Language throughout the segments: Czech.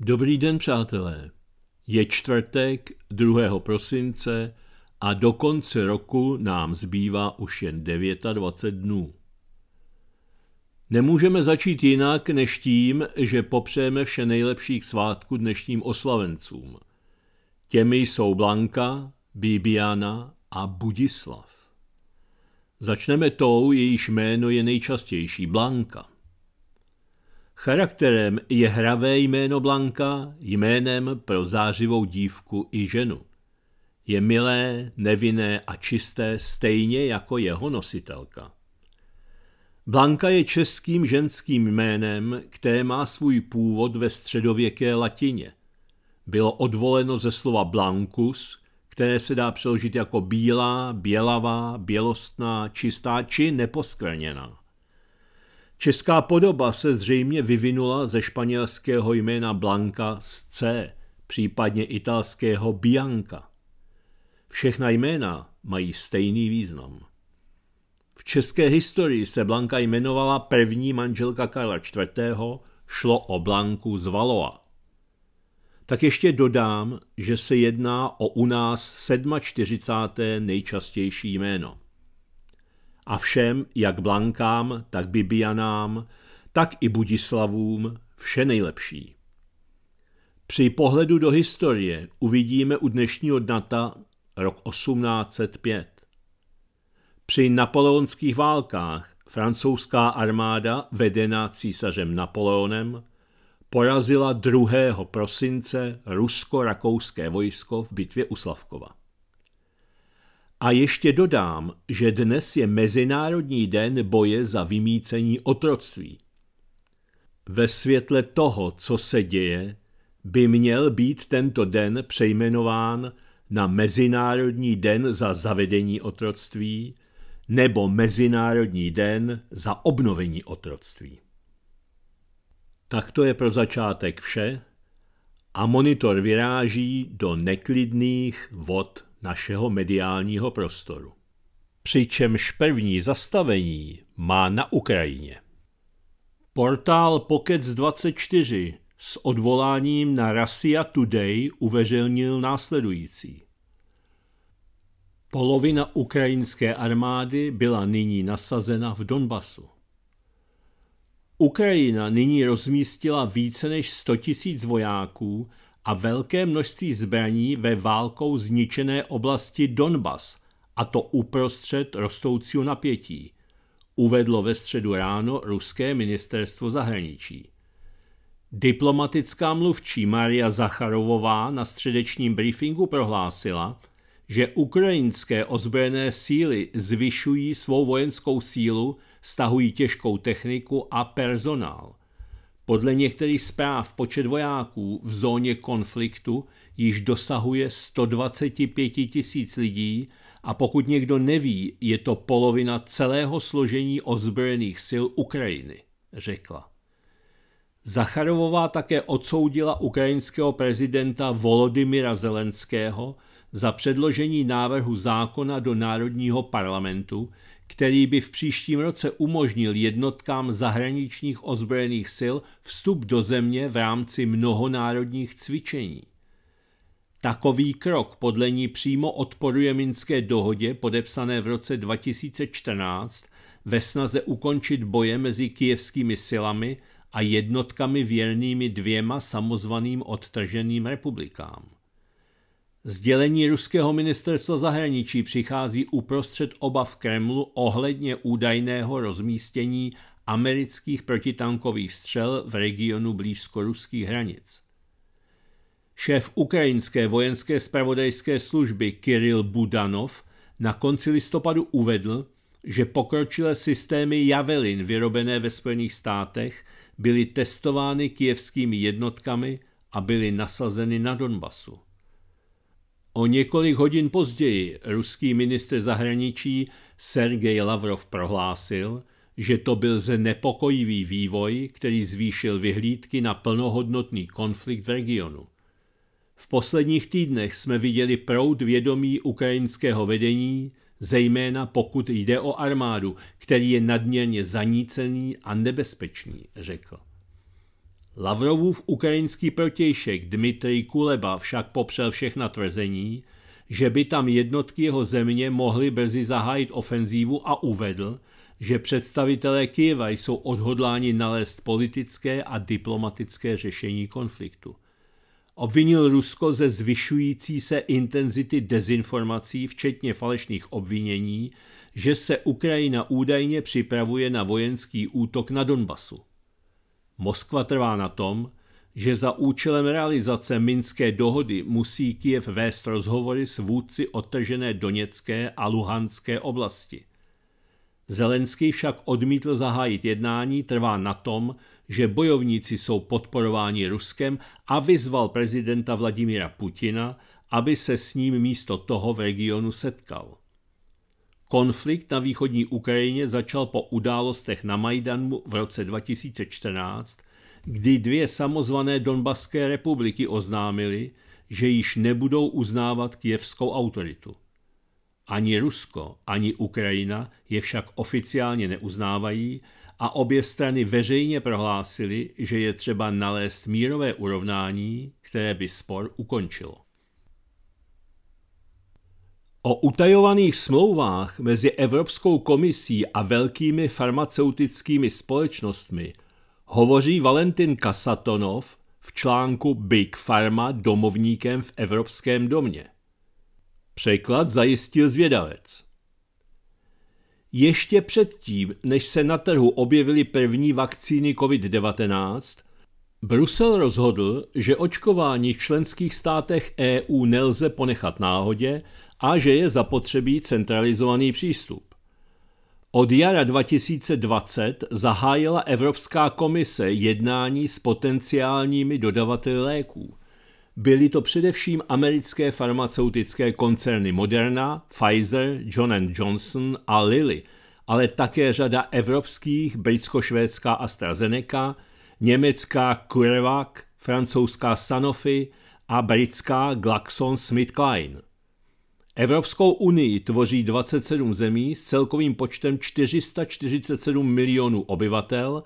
Dobrý den, přátelé. Je čtvrtek 2. prosince a do konce roku nám zbývá už jen 29 dnů. Nemůžeme začít jinak než tím, že popřejeme vše nejlepších svátků dnešním oslavencům. Těmi jsou Blanka, Bibiana a Budislav. Začneme tou, jejíž jméno je nejčastější Blanka – Charakterem je hravé jméno Blanka, jménem pro zářivou dívku i ženu. Je milé, nevinné a čisté stejně jako jeho nositelka. Blanka je českým ženským jménem, které má svůj původ ve středověké latině. Bylo odvoleno ze slova blancus, které se dá přeložit jako bílá, bělavá, bělostná, čistá či neposkrněná. Česká podoba se zřejmě vyvinula ze španělského jména Blanca z C, případně italského Bianca. Všechna jména mají stejný význam. V české historii se Blanka jmenovala první manželka Karla IV. šlo o Blanku z Valoa. Tak ještě dodám, že se jedná o u nás 47. nejčastější jméno a všem, jak Blankám, tak Bibianám, tak i Budislavům, vše nejlepší. Při pohledu do historie uvidíme u dnešního data rok 1805. Při napoleonských válkách francouzská armáda vedená císařem Napoleonem porazila 2. prosince rusko-rakouské vojsko v bitvě u Slavkova. A ještě dodám, že dnes je Mezinárodní den boje za vymícení otroctví. Ve světle toho, co se děje, by měl být tento den přejmenován na Mezinárodní den za zavedení otroctví nebo Mezinárodní den za obnovení otroctví. Tak to je pro začátek vše a monitor vyráží do neklidných vod našeho mediálního prostoru. Přičemž první zastavení má na Ukrajině. Portál Pocket 24 s odvoláním na Russia Today uveřejnil následující. Polovina ukrajinské armády byla nyní nasazena v Donbasu. Ukrajina nyní rozmístila více než 100 000 vojáků a velké množství zbraní ve válkou zničené oblasti Donbas, a to uprostřed rostoucího napětí, uvedlo ve středu ráno ruské ministerstvo zahraničí. Diplomatická mluvčí Maria Zacharovová na středečním briefingu prohlásila, že ukrajinské ozbrojené síly zvyšují svou vojenskou sílu, stahují těžkou techniku a personál. Podle některých zpráv počet vojáků v zóně konfliktu již dosahuje 125 tisíc lidí a pokud někdo neví, je to polovina celého složení ozbrojených sil Ukrajiny, řekla. Zacharovová také odsoudila ukrajinského prezidenta Volodymyra Zelenského za předložení návrhu zákona do Národního parlamentu, který by v příštím roce umožnil jednotkám zahraničních ozbrojených sil vstup do země v rámci mnohonárodních cvičení. Takový krok podle ní přímo odporuje Minské dohodě podepsané v roce 2014 ve snaze ukončit boje mezi kijevskými silami a jednotkami věrnými dvěma samozvaným odtrženým republikám. Sdělení ruského ministerstva zahraničí přichází uprostřed obav Kremlu ohledně údajného rozmístění amerických protitankových střel v regionu blízko ruských hranic. Šéf ukrajinské vojenské spravodajské služby Kiril Budanov na konci listopadu uvedl, že pokročilé systémy Javelin vyrobené ve Spojených státech byly testovány kijevskými jednotkami a byly nasazeny na Donbasu. O několik hodin později ruský ministr zahraničí Sergej Lavrov prohlásil, že to byl znepokojivý vývoj, který zvýšil vyhlídky na plnohodnotný konflikt v regionu. V posledních týdnech jsme viděli proud vědomí ukrajinského vedení, zejména pokud jde o armádu, který je nadměrně zanícený a nebezpečný, řekl. Lavrovův ukrajinský protějšek Dmitrij Kuleba však popřel všechna tvrzení, že by tam jednotky jeho země mohly brzy zahájit ofenzívu a uvedl, že představitelé Kyjeva jsou odhodláni nalézt politické a diplomatické řešení konfliktu. Obvinil Rusko ze zvyšující se intenzity dezinformací, včetně falešných obvinění, že se Ukrajina údajně připravuje na vojenský útok na Donbasu. Moskva trvá na tom, že za účelem realizace Minské dohody musí Kiev vést rozhovory s vůdci odtržené Doněcké a Luhanské oblasti. Zelenský však odmítl zahájit jednání, trvá na tom, že bojovníci jsou podporováni Ruskem a vyzval prezidenta Vladimira Putina, aby se s ním místo toho v regionu setkal. Konflikt na východní Ukrajině začal po událostech na Majdanu v roce 2014, kdy dvě samozvané Donbaské republiky oznámily, že již nebudou uznávat kjevskou autoritu. Ani Rusko, ani Ukrajina je však oficiálně neuznávají a obě strany veřejně prohlásily, že je třeba nalézt mírové urovnání, které by spor ukončilo. O utajovaných smlouvách mezi Evropskou komisí a velkými farmaceutickými společnostmi hovoří Valentin Kasatonov v článku Big Pharma domovníkem v Evropském domě. Překlad zajistil zvědavec. Ještě předtím, než se na trhu objevily první vakcíny COVID-19, Brusel rozhodl, že očkování v členských státech EU nelze ponechat náhodě a že je zapotřebí centralizovaný přístup. Od jara 2020 zahájila Evropská komise jednání s potenciálními dodavateli léků. Byly to především americké farmaceutické koncerny Moderna, Pfizer, John Johnson a Lilly, ale také řada evropských, britsko-švédská AstraZeneca, německá CureVac, francouzská Sanofi a britská GlaxoSmithKline. Evropskou unii tvoří 27 zemí s celkovým počtem 447 milionů obyvatel.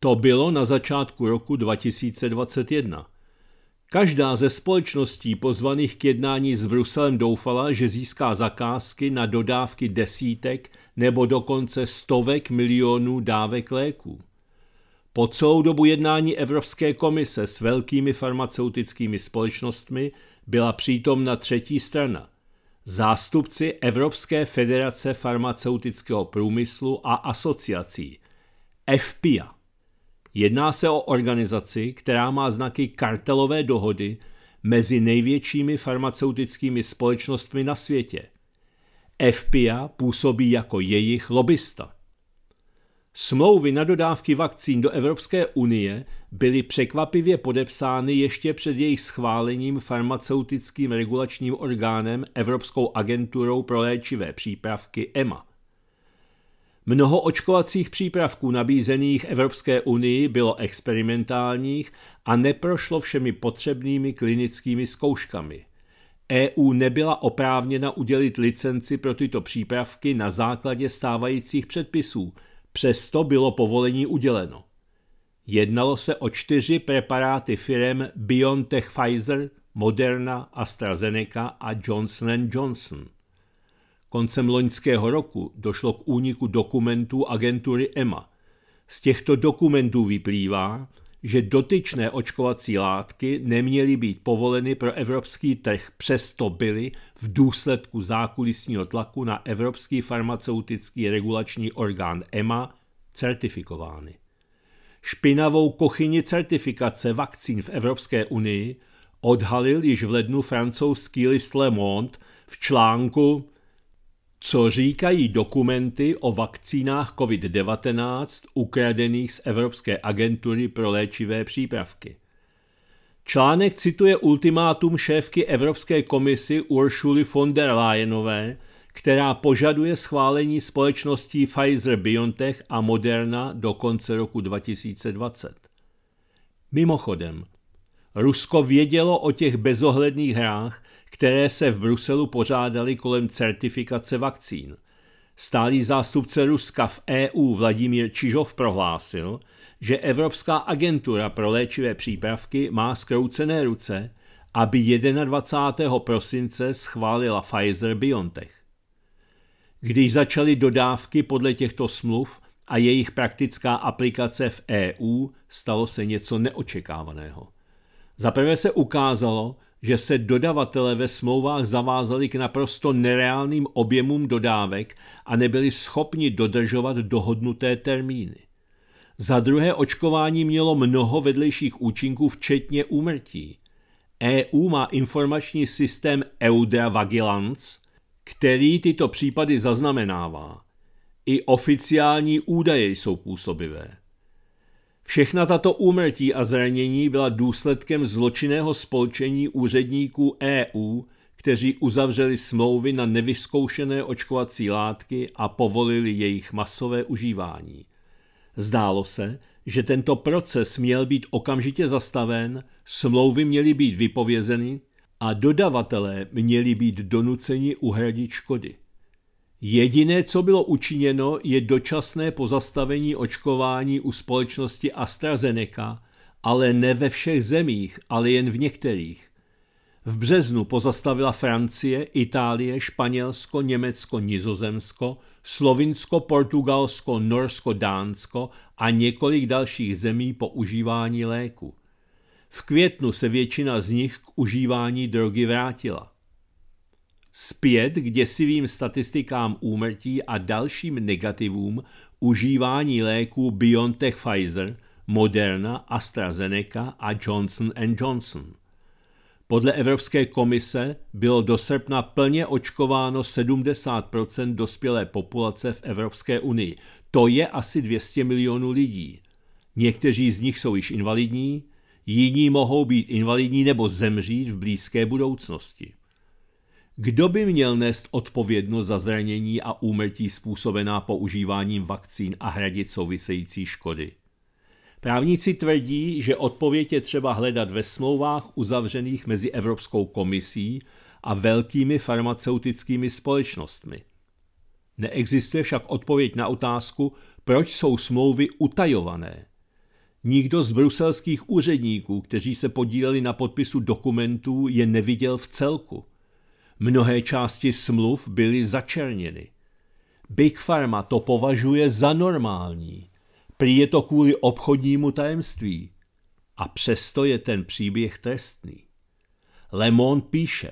To bylo na začátku roku 2021. Každá ze společností pozvaných k jednání s Bruselem doufala, že získá zakázky na dodávky desítek nebo dokonce stovek milionů dávek léků. Po celou dobu jednání Evropské komise s velkými farmaceutickými společnostmi byla přítomna třetí strana – zástupci Evropské federace farmaceutického průmyslu a asociací FPIA. Jedná se o organizaci, která má znaky kartelové dohody mezi největšími farmaceutickými společnostmi na světě. FPIA působí jako jejich lobista. Smlouvy na dodávky vakcín do Evropské unie byly překvapivě podepsány ještě před jejich schválením farmaceutickým regulačním orgánem Evropskou agenturou pro léčivé přípravky EMA. Mnoho očkovacích přípravků nabízených Evropské unii bylo experimentálních a neprošlo všemi potřebnými klinickými zkouškami. EU nebyla oprávněna udělit licenci pro tyto přípravky na základě stávajících předpisů – Přesto bylo povolení uděleno. Jednalo se o čtyři preparáty firm BioNTech Pfizer, Moderna, AstraZeneca a Johnson Johnson. Koncem loňského roku došlo k úniku dokumentů agentury EMA. Z těchto dokumentů vyplývá, že dotyčné očkovací látky neměly být povoleny pro evropský trh, přesto byly v důsledku zákulisního tlaku na Evropský farmaceutický regulační orgán EMA certifikovány. Špinavou kochyni certifikace vakcín v Evropské unii odhalil již v lednu francouzský list Le Monde v článku co říkají dokumenty o vakcínách COVID-19 ukradených z Evropské agentury pro léčivé přípravky? Článek cituje ultimátum šéfky Evropské komisy Uršuly von der Leyenové, která požaduje schválení společností Pfizer-BioNTech a Moderna do konce roku 2020. Mimochodem, Rusko vědělo o těch bezohledných hrách, které se v Bruselu pořádaly kolem certifikace vakcín. Stálý zástupce Ruska v EU Vladimír Čižov prohlásil, že Evropská agentura pro léčivé přípravky má zkroucené ruce, aby 21. prosince schválila Pfizer BioNTech. Když začaly dodávky podle těchto smluv a jejich praktická aplikace v EU, stalo se něco neočekávaného. Zaprvé se ukázalo, že se dodavatele ve smlouvách zavázali k naprosto nereálným objemům dodávek a nebyli schopni dodržovat dohodnuté termíny. Za druhé očkování mělo mnoho vedlejších účinků, včetně úmrtí. EU má informační systém EUDA Vagilance, který tyto případy zaznamenává. I oficiální údaje jsou působivé. Všechna tato úmrtí a zranění byla důsledkem zločinného spolčení úředníků EU, kteří uzavřeli smlouvy na nevyzkoušené očkovací látky a povolili jejich masové užívání. Zdálo se, že tento proces měl být okamžitě zastaven, smlouvy měly být vypovězeny a dodavatelé měli být donuceni uhradit škody. Jediné, co bylo učiněno, je dočasné pozastavení očkování u společnosti AstraZeneca, ale ne ve všech zemích, ale jen v některých. V březnu pozastavila Francie, Itálie, Španělsko, Německo, Nizozemsko, Slovinsko, Portugalsko, Norsko, Dánsko a několik dalších zemí používání léku. V květnu se většina z nich k užívání drogy vrátila zpět k děsivým statistikám úmrtí a dalším negativům užívání léků BioNTech Pfizer, Moderna, AstraZeneca a Johnson Johnson. Podle Evropské komise bylo do srpna plně očkováno 70 dospělé populace v Evropské unii. To je asi 200 milionů lidí. Někteří z nich jsou již invalidní, jiní mohou být invalidní nebo zemřít v blízké budoucnosti. Kdo by měl nést odpovědnost za zranění a úmrtí způsobená používáním vakcín a hradit související škody? Právníci tvrdí, že odpověď je třeba hledat ve smlouvách uzavřených mezi Evropskou komisí a velkými farmaceutickými společnostmi. Neexistuje však odpověď na otázku, proč jsou smlouvy utajované. Nikdo z bruselských úředníků, kteří se podíleli na podpisu dokumentů, je neviděl v celku – Mnohé části smluv byly začerněny. Big Pharma to považuje za normální. Prý je to kvůli obchodnímu tajemství. A přesto je ten příběh trestný. Le Monde píše,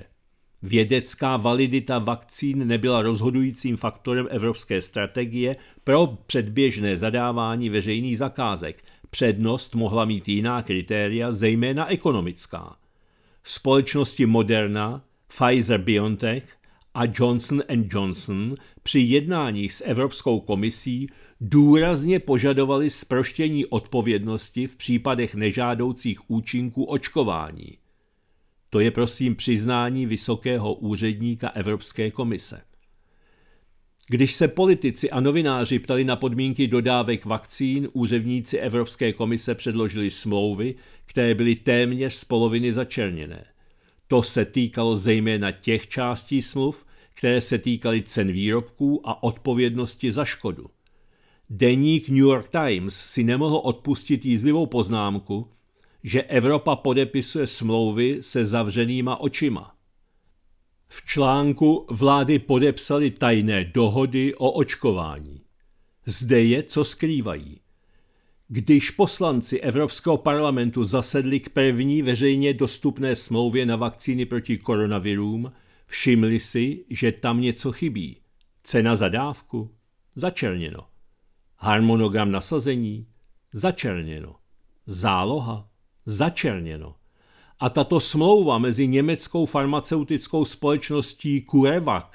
vědecká validita vakcín nebyla rozhodujícím faktorem evropské strategie pro předběžné zadávání veřejných zakázek. Přednost mohla mít jiná kritéria, zejména ekonomická. Společnosti Moderna, Pfizer-BioNTech a Johnson Johnson při jednání s Evropskou komisí důrazně požadovali sproštění odpovědnosti v případech nežádoucích účinků očkování. To je prosím přiznání vysokého úředníka Evropské komise. Když se politici a novináři ptali na podmínky dodávek vakcín, úředníci Evropské komise předložili smlouvy, které byly téměř z poloviny začerněné. To se týkalo zejména těch částí smluv, které se týkaly cen výrobků a odpovědnosti za škodu. Deník New York Times si nemohl odpustit jízlivou poznámku, že Evropa podepisuje smlouvy se zavřenýma očima. V článku vlády podepsali tajné dohody o očkování. Zde je, co skrývají. Když poslanci Evropského parlamentu zasedli k první veřejně dostupné smlouvě na vakcíny proti koronavirům, všimli si, že tam něco chybí. Cena za dávku? Začerněno. Harmonogram nasazení? Začerněno. Záloha? Začerněno. A tato smlouva mezi německou farmaceutickou společností CureVac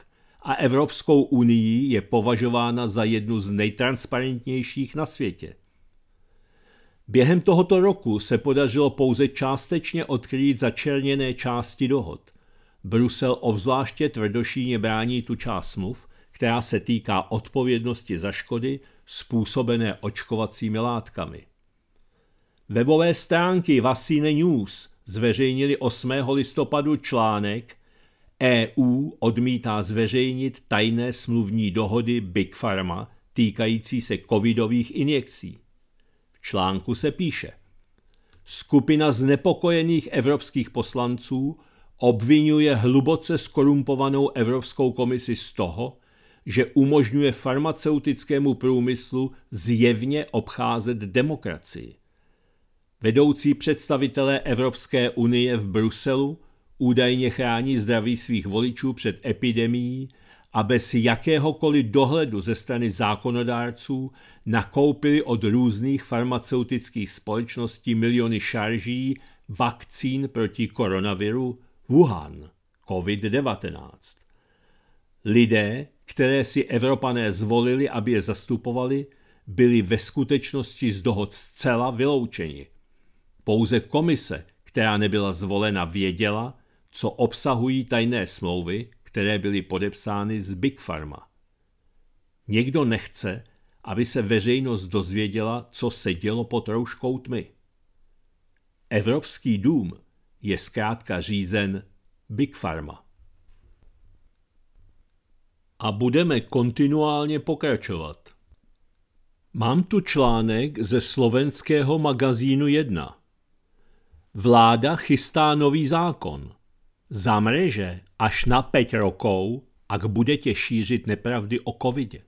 a Evropskou unii je považována za jednu z nejtransparentnějších na světě. Během tohoto roku se podařilo pouze částečně odkrýt začerněné části dohod. Brusel obzvláště tvrdošíně brání tu část smluv, která se týká odpovědnosti za škody způsobené očkovacími látkami. Webové stránky Vasine News zveřejnili 8. listopadu článek EU odmítá zveřejnit tajné smluvní dohody Big Pharma týkající se covidových injekcí článku se píše Skupina znepokojených evropských poslanců obvinuje hluboce skorumpovanou Evropskou komisi z toho, že umožňuje farmaceutickému průmyslu zjevně obcházet demokracii. Vedoucí představitelé Evropské unie v Bruselu údajně chrání zdraví svých voličů před epidemií a bez jakéhokoliv dohledu ze strany zákonodárců nakoupili od různých farmaceutických společností miliony šarží vakcín proti koronaviru Wuhan, COVID-19. Lidé, které si Evropané zvolili, aby je zastupovali, byli ve skutečnosti z dohod zcela vyloučeni. Pouze komise, která nebyla zvolena, věděla, co obsahují tajné smlouvy které byly podepsány z Big Pharma. Někdo nechce, aby se veřejnost dozvěděla, co se dělo pod rouškou tmy. Evropský dům je zkrátka řízen Big Pharma. A budeme kontinuálně pokračovat. Mám tu článek ze slovenského magazínu 1. Vláda chystá nový zákon mreže až na 5 rokov, ak budete šířit nepravdy o covidě.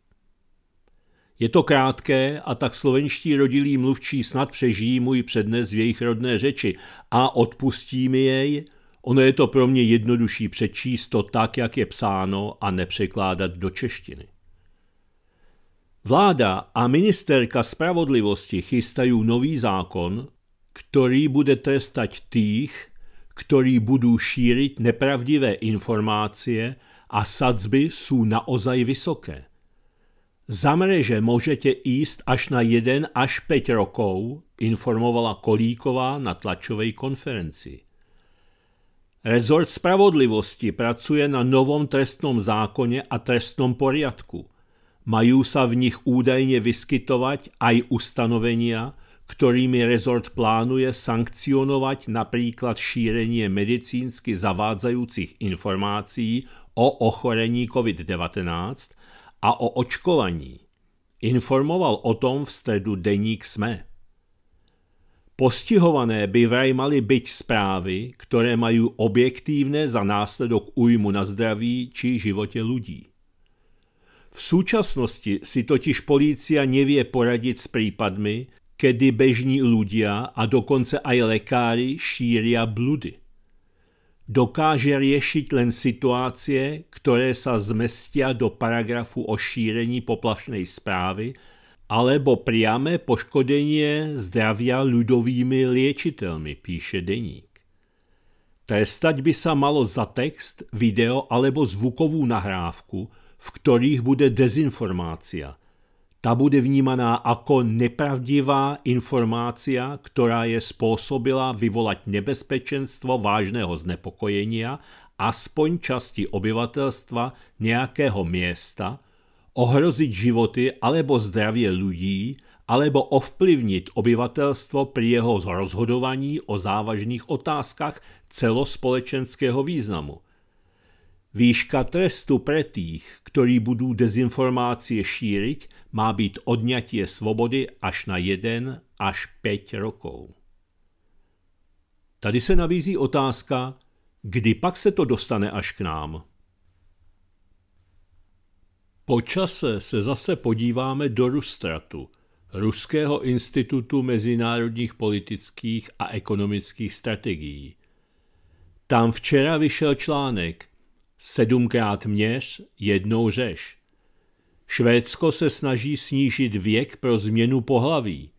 Je to krátké a tak slovenští rodilí mluvčí snad přežijí můj přednes v jejich rodné řeči a odpustí mi jej, ono je to pro mě jednodušší přečíst to tak, jak je psáno a nepřekládat do češtiny. Vláda a ministerka spravodlivosti chystají nový zákon, který bude trestať tých, kteří budou šířit nepravdivé informace a sadzby jsou naozaj vysoké. Za mreže můžete jíst až na 1 až 5 rokov, informovala Kolíková na tlačové konferenci. Rezort spravodlivosti pracuje na novom trestnom zákoně a trestnom poriadku. Mají sa v nich údajně vyskytovať aj ustanovenia, kterými rezort plánuje sankcionovat, například šíření medicínsky zavádzajících informací o ochorení COVID-19 a o očkovaní. Informoval o tom v středu deník SME. Postihované by vraj mali byť zprávy, které mají objektivně za následok újmu na zdraví či životě lidí. V současnosti si totiž policia nevie poradit s případmi, kedy bežní ľudia a dokonce aj lekári šíria bludy. Dokáže riešiť len situácie, které sa zmestia do paragrafu o šírení poplašnej správy alebo priame poškodenie zdravia ľudovými liečiteľmi, píše deník. Trestať by sa malo za text, video alebo zvukovú nahrávku, v ktorých bude dezinformácia – ta bude vnímaná jako nepravdivá informácia, která je způsobila vyvolat nebezpečenstvo vážného znepokojení aspoň časti obyvatelstva nějakého města, ohrozit životy alebo zdravě lidí, alebo ovplyvnit obyvatelstvo při jeho rozhodování o závažných otázkách celospolečenského významu – Výška trestu pre tých, ktorí budú dezinformácie šíriť, má byť odňatie svobody až na 1 až 5 rokov. Tady se nabízí otázka, kdy pak se to dostane až k nám. Po čase se zase podíváme do Rustratu, Ruského institutu mezinárodních politických a ekonomických strategií. Tam včera vyšel článek sedmkrát měř, jednou řeš. Švédsko se snaží snížit věk pro změnu pohlaví.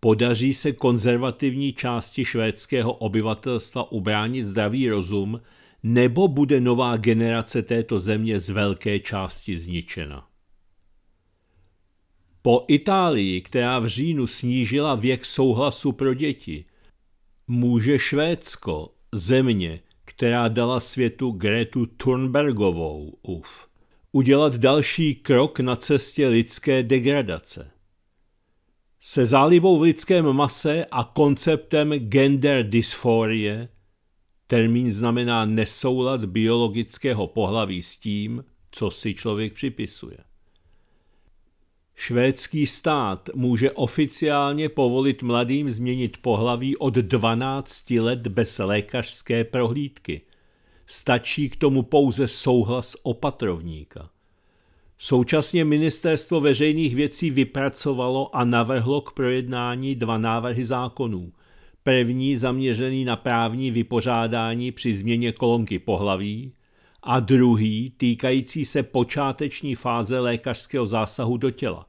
Podaří se konzervativní části švédského obyvatelstva ubránit zdravý rozum, nebo bude nová generace této země z velké části zničena? Po Itálii, která v říjnu snížila věk souhlasu pro děti, může Švédsko, země, která dala světu Gretu Thunbergovou, uf, udělat další krok na cestě lidské degradace. Se zálibou v lidském mase a konceptem gender dysforie. termín znamená nesoulad biologického pohlaví s tím, co si člověk připisuje. Švédský stát může oficiálně povolit mladým změnit pohlaví od 12 let bez lékařské prohlídky. Stačí k tomu pouze souhlas opatrovníka. Současně ministerstvo veřejných věcí vypracovalo a navrhlo k projednání dva návrhy zákonů. První zaměřený na právní vypořádání při změně kolonky pohlaví a druhý týkající se počáteční fáze lékařského zásahu do těla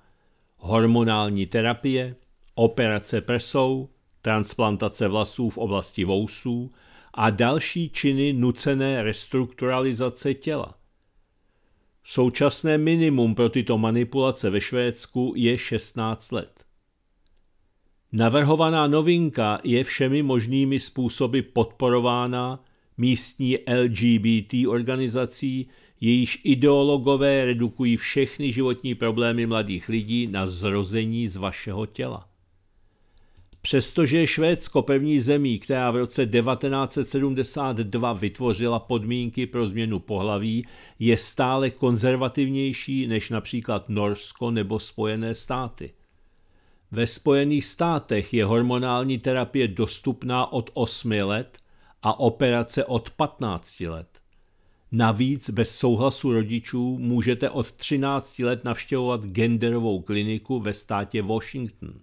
hormonální terapie, operace prsou, transplantace vlasů v oblasti vousů a další činy nucené restrukturalizace těla. Současné minimum pro tyto manipulace ve Švédsku je 16 let. Navrhovaná novinka je všemi možnými způsoby podporována místní LGBT organizací, jejíž ideologové redukují všechny životní problémy mladých lidí na zrození z vašeho těla. Přestože je Švédsko první zemí, která v roce 1972 vytvořila podmínky pro změnu pohlaví, je stále konzervativnější než například Norsko nebo Spojené státy. Ve Spojených státech je hormonální terapie dostupná od 8 let a operace od 15 let. Navíc bez souhlasu rodičů můžete od 13 let navštěvovat genderovou kliniku ve státě Washington.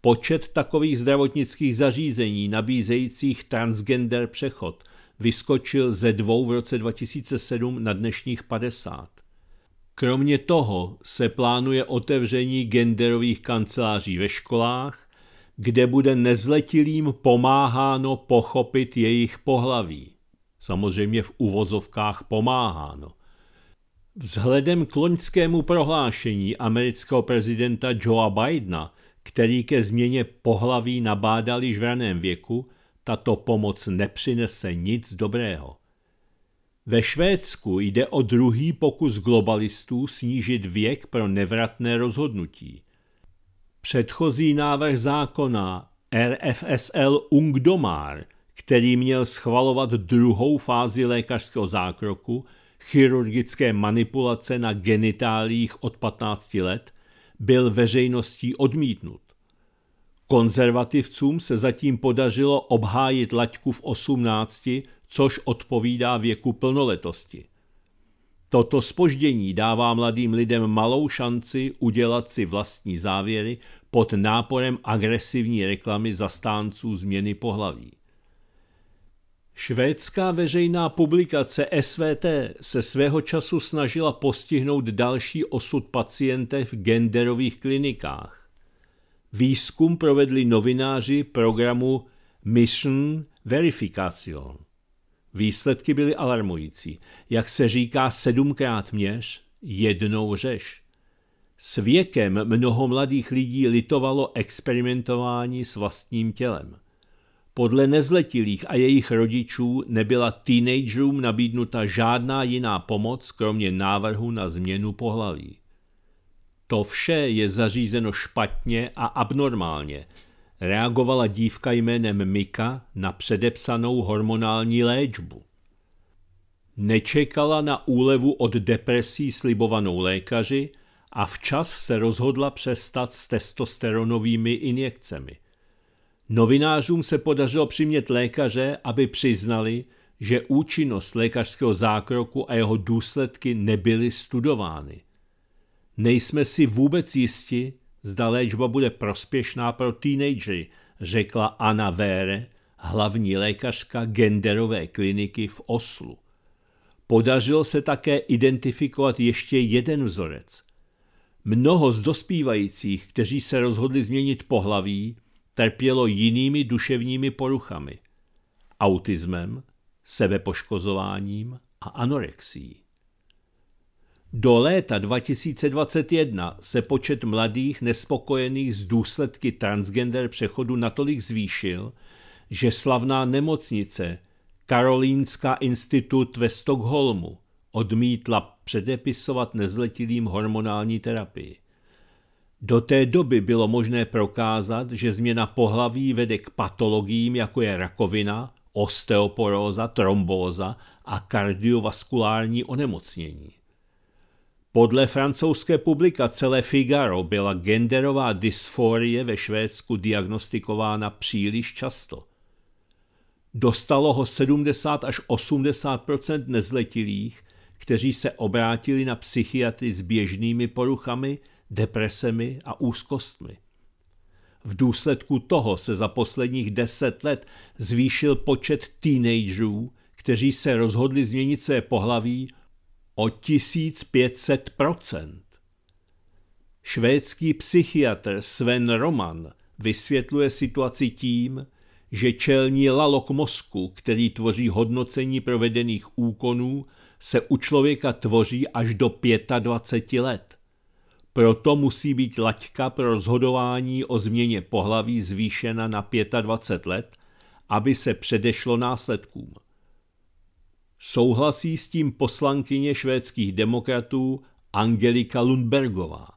Počet takových zdravotnických zařízení nabízejících transgender přechod vyskočil ze dvou v roce 2007 na dnešních 50. Kromě toho se plánuje otevření genderových kanceláří ve školách, kde bude nezletilým pomáháno pochopit jejich pohlaví samozřejmě v uvozovkách pomáháno. Vzhledem k loňskému prohlášení amerického prezidenta Joea Bidena, který ke změně pohlaví nabádal již v raném věku, tato pomoc nepřinese nic dobrého. Ve Švédsku jde o druhý pokus globalistů snížit věk pro nevratné rozhodnutí. Předchozí návrh zákona RFSL Ungdomar – který měl schvalovat druhou fázi lékařského zákroku, chirurgické manipulace na genitálích od 15 let, byl veřejností odmítnut. Konzervativcům se zatím podařilo obhájit laťku v 18, což odpovídá věku plnoletosti. Toto spoždění dává mladým lidem malou šanci udělat si vlastní závěry pod náporem agresivní reklamy zastánců změny pohlaví. Švédská veřejná publikace SVT se svého času snažila postihnout další osud pacienté v genderových klinikách. Výzkum provedli novináři programu Mission Verification. Výsledky byly alarmující. Jak se říká sedmkrát měř, jednou řeš. S věkem mnoho mladých lidí litovalo experimentování s vlastním tělem. Podle nezletilých a jejich rodičů nebyla teenagerům nabídnuta žádná jiná pomoc, kromě návrhu na změnu pohlaví. To vše je zařízeno špatně a abnormálně, reagovala dívka jménem Mika na předepsanou hormonální léčbu. Nečekala na úlevu od depresí slibovanou lékaři a včas se rozhodla přestat s testosteronovými injekcemi – Novinářům se podařilo přimět lékaře, aby přiznali, že účinnost lékařského zákroku a jeho důsledky nebyly studovány. Nejsme si vůbec jisti, zda léčba bude prospěšná pro teenagery, řekla Anna Vére, hlavní lékařka genderové kliniky v Oslu. Podařilo se také identifikovat ještě jeden vzorec. Mnoho z dospívajících, kteří se rozhodli změnit pohlaví, trpělo jinými duševními poruchami autismem, sebepoškozováním a anorexí. Do léta 2021 se počet mladých nespokojených z důsledky transgender přechodu natolik zvýšil, že slavná nemocnice Karolínská institut ve Stockholmu odmítla předepisovat nezletilým hormonální terapii. Do té doby bylo možné prokázat, že změna pohlaví vede k patologiím, jako je rakovina, osteoporóza, trombóza a kardiovaskulární onemocnění. Podle francouzské publikace Le Figaro byla genderová dysforie ve Švédsku diagnostikována příliš často. Dostalo ho 70 až 80 nezletilých, kteří se obrátili na psychiatry s běžnými poruchami – depresemi a úzkostmi. V důsledku toho se za posledních deset let zvýšil počet teenagerů, kteří se rozhodli změnit své pohlaví o 1500 Švédský psychiatr Sven Roman vysvětluje situaci tím, že čelní lalok mozku, který tvoří hodnocení provedených úkonů, se u člověka tvoří až do 25 let. Proto musí být laťka pro rozhodování o změně pohlaví zvýšena na 25 let, aby se předešlo následkům. Souhlasí s tím poslankyně švédských demokratů Angelika Lundbergová.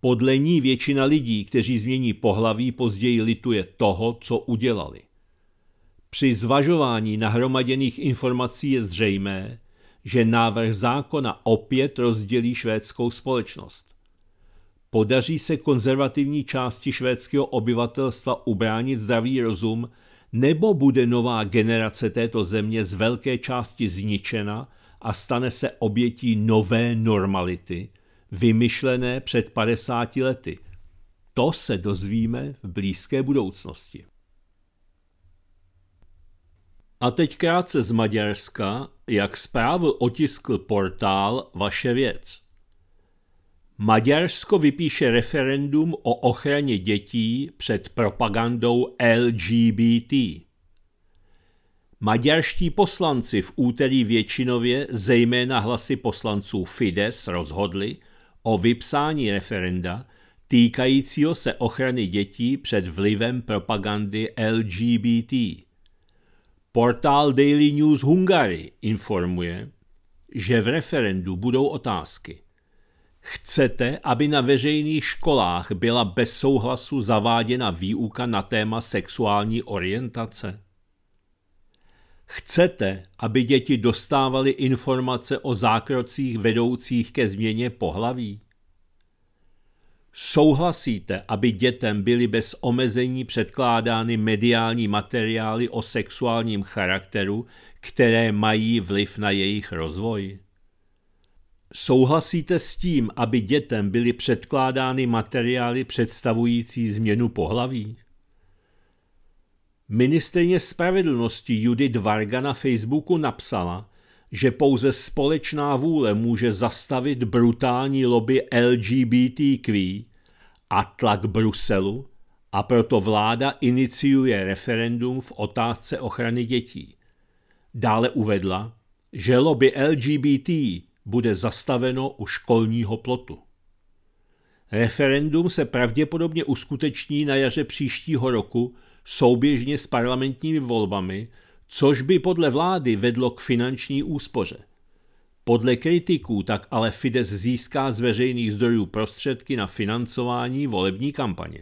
Podle ní většina lidí, kteří změní pohlaví, později lituje toho, co udělali. Při zvažování nahromaděných informací je zřejmé, že návrh zákona opět rozdělí švédskou společnost. Podaří se konzervativní části švédského obyvatelstva ubránit zdravý rozum, nebo bude nová generace této země z velké části zničena a stane se obětí nové normality, vymyšlené před 50 lety? To se dozvíme v blízké budoucnosti. A teď krátce z Maďarska, jak zprávu otiskl portál Vaše věc. Maďarsko vypíše referendum o ochraně dětí před propagandou LGBT. Maďarští poslanci v úterý většinově, zejména hlasy poslanců Fides, rozhodli o vypsání referenda týkajícího se ochrany dětí před vlivem propagandy LGBT. Portál Daily News Hungary informuje, že v referendu budou otázky – Chcete, aby na veřejných školách byla bez souhlasu zaváděna výuka na téma sexuální orientace? Chcete, aby děti dostávaly informace o zákrocích vedoucích ke změně pohlaví? Souhlasíte, aby dětem byly bez omezení předkládány mediální materiály o sexuálním charakteru, které mají vliv na jejich rozvoj? Souhlasíte s tím, aby dětem byly předkládány materiály představující změnu pohlaví? Ministrně spravedlnosti Judith Varga na Facebooku napsala, že pouze společná vůle může zastavit brutální lobby LGBTQ a tlak Bruselu a proto vláda iniciuje referendum v otázce ochrany dětí. Dále uvedla, že lobby LGBT bude zastaveno u školního plotu. Referendum se pravděpodobně uskuteční na jaře příštího roku souběžně s parlamentními volbami, což by podle vlády vedlo k finanční úspoře. Podle kritiků tak ale Fides získá z veřejných zdrojů prostředky na financování volební kampaně.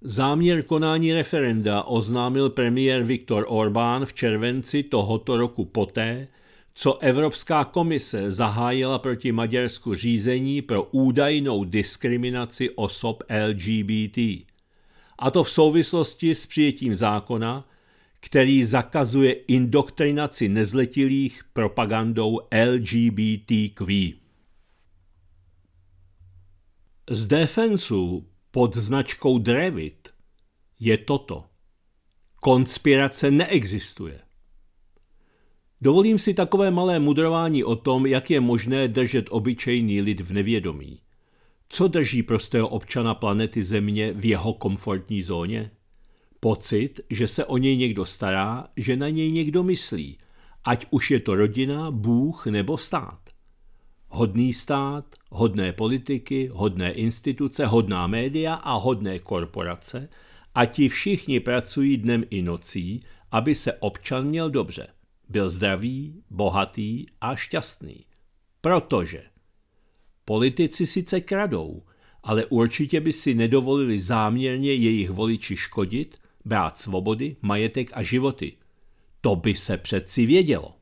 Záměr konání referenda oznámil premiér Viktor Orbán v červenci tohoto roku poté, co Evropská komise zahájila proti Maďarsku řízení pro údajnou diskriminaci osob LGBT. A to v souvislosti s přijetím zákona, který zakazuje indoktrinaci nezletilých propagandou LGBTQ. Z defensu pod značkou Drevit je toto. Konspirace neexistuje. Dovolím si takové malé mudrování o tom, jak je možné držet obyčejný lid v nevědomí. Co drží prostého občana planety Země v jeho komfortní zóně? Pocit, že se o něj někdo stará, že na něj někdo myslí, ať už je to rodina, Bůh nebo stát. Hodný stát, hodné politiky, hodné instituce, hodná média a hodné korporace a ti všichni pracují dnem i nocí, aby se občan měl dobře byl zdravý, bohatý a šťastný. Protože politici sice kradou, ale určitě by si nedovolili záměrně jejich voliči škodit, brát svobody, majetek a životy. To by se přeci vědělo.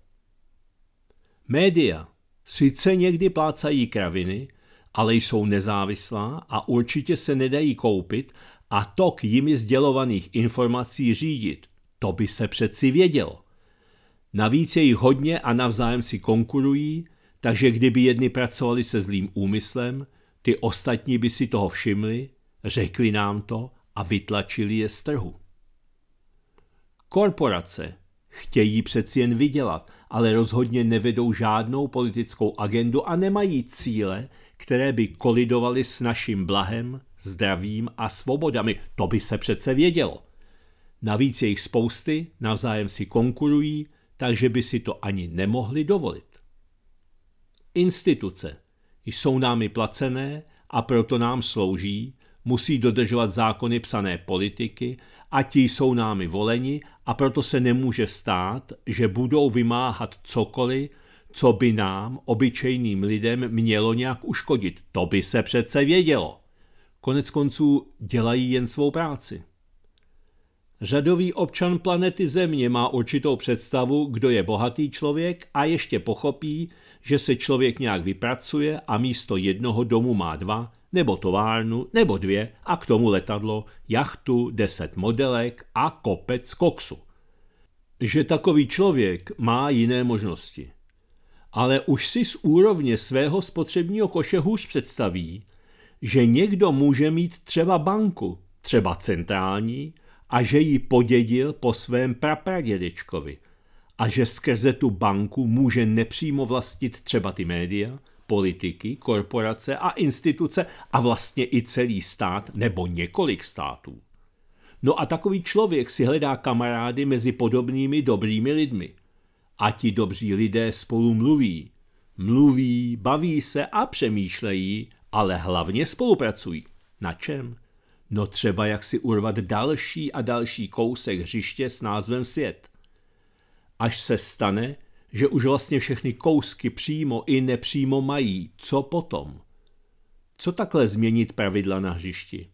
Média sice někdy plácají kraviny, ale jsou nezávislá a určitě se nedají koupit a tok jimi sdělovaných informací řídit. To by se přeci vědělo. Navíc je jich hodně a navzájem si konkurují, takže kdyby jedni pracovali se zlým úmyslem, ty ostatní by si toho všimli, řekli nám to a vytlačili je z trhu. Korporace chtějí přeci jen vydělat, ale rozhodně nevedou žádnou politickou agendu a nemají cíle, které by kolidovaly s naším blahem, zdravím a svobodami. To by se přece vědělo. Navíc jejich spousty, navzájem si konkurují, takže by si to ani nemohli dovolit. Instituce jsou námi placené a proto nám slouží, musí dodržovat zákony psané politiky a ti jsou námi voleni a proto se nemůže stát, že budou vymáhat cokoliv, co by nám, obyčejným lidem, mělo nějak uškodit. To by se přece vědělo. Konec konců dělají jen svou práci. Řadový občan planety Země má určitou představu, kdo je bohatý člověk a ještě pochopí, že se člověk nějak vypracuje a místo jednoho domu má dva, nebo továrnu, nebo dvě a k tomu letadlo, jachtu, deset modelek a kopec koksu. Že takový člověk má jiné možnosti. Ale už si z úrovně svého spotřebního koše hůř představí, že někdo může mít třeba banku, třeba centrální, a že ji podědil po svém prapradědečkovi a že skrze tu banku může nepřímo vlastnit třeba ty média, politiky, korporace a instituce a vlastně i celý stát nebo několik států. No a takový člověk si hledá kamarády mezi podobnými dobrými lidmi. A ti dobří lidé spolu mluví. Mluví, baví se a přemýšlejí, ale hlavně spolupracují. Na čem? No třeba jak si urvat další a další kousek hřiště s názvem svět. Až se stane, že už vlastně všechny kousky přímo i nepřímo mají, co potom? Co takhle změnit pravidla na hřišti?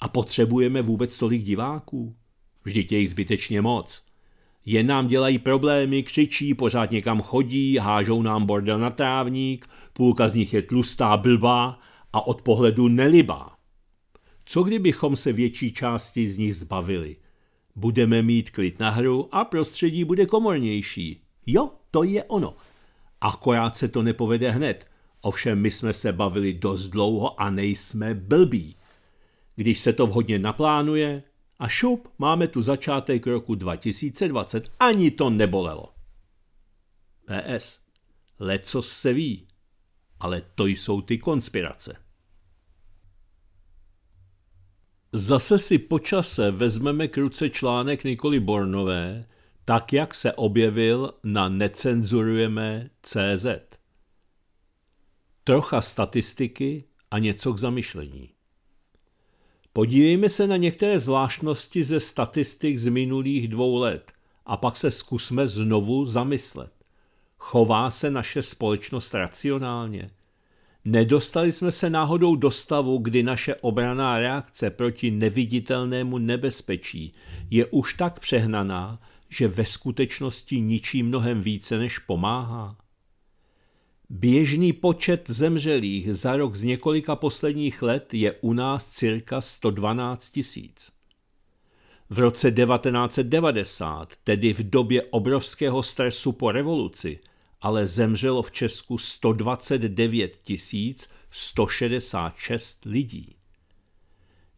A potřebujeme vůbec tolik diváků? Vždyť je jich zbytečně moc. Je nám dělají problémy, křičí, pořád někam chodí, hážou nám bordel na trávník, půlka z nich je tlustá blbá a od pohledu nelibá. Co kdybychom se větší části z nich zbavili? Budeme mít klid na hru a prostředí bude komornější. Jo, to je ono. Akorát se to nepovede hned. Ovšem my jsme se bavili dost dlouho a nejsme blbí. Když se to vhodně naplánuje a šup, máme tu začátek roku 2020. Ani to nebolelo. PS. Leco se ví. Ale to jsou ty konspirace. Zase si počase vezmeme k ruce článek Nikoli Bornové, tak jak se objevil na necenzurujeme.cz. Trocha statistiky a něco k zamyšlení. Podívejme se na některé zvláštnosti ze statistik z minulých dvou let a pak se zkusme znovu zamyslet. Chová se naše společnost racionálně? Nedostali jsme se náhodou do stavu, kdy naše obraná reakce proti neviditelnému nebezpečí je už tak přehnaná, že ve skutečnosti ničí mnohem více než pomáhá. Běžný počet zemřelých za rok z několika posledních let je u nás cirka 112 tisíc. V roce 1990, tedy v době obrovského stresu po revoluci, ale zemřelo v Česku 129 166 lidí.